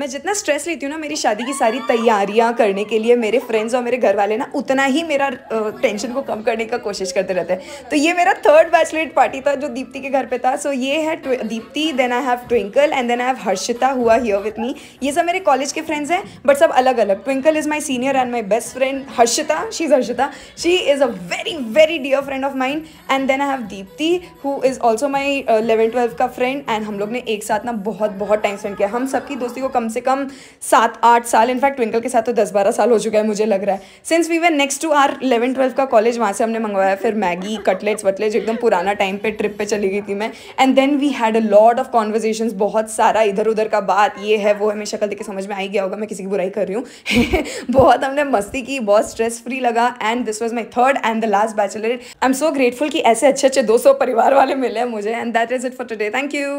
मैं जितना स्ट्रेस लेती हूँ ना मेरी शादी की सारी तैयारियाँ करने के लिए मेरे फ्रेंड्स और मेरे घर वाले ना उतना ही मेरा टेंशन को कम करने का कोशिश करते रहते हैं तो ये मेरा थर्ड बैचलेट पार्टी था जो दीप्ति के घर पे था सो so, ये है Deepti then I have Twinkle and then I have Harshita हुआ हियर विथ मी ये सब मेरे कॉलेज के फ्रेंड्स हैं बट सब अलग अलग Twinkle is my senior and my best friend Harshita she is Harshita she is a very very dear friend of mine and then I have Deepti who is also my eleven twelve का friend and हम लोग ने एक साथ ना बहुत बहुत time spend किया हम सबकी दोस्ती को कम कम से कम सात आठ साल इनफैक्ट ट्विंकल के साथ तो दस बारह साल हो चुका है मुझे लग रहा है since we were next to are eleven twelve का कॉलेज वहाँ से हमने मंगवाया फिर मैगी कटलेट्स वटलेट्स एकदम पुराना टाइम पे ट्रिप पे चली गई थी मैं and then we had a lot of conversation बहुत सारा इधर उधर का बात ये है वो हमें शक्ल देख समझ में आई गया होगा मैं किसी की बुराई कर रही हूँ बहुत हमने मस्ती की बहुत स्ट्रेस फ्री लगा and this was my third and the last bachelor I am so grateful कि ऐसे अच्छे अच्छे दोस्तों परिवार वाले मिले हैं मुझे and that is it for today thank you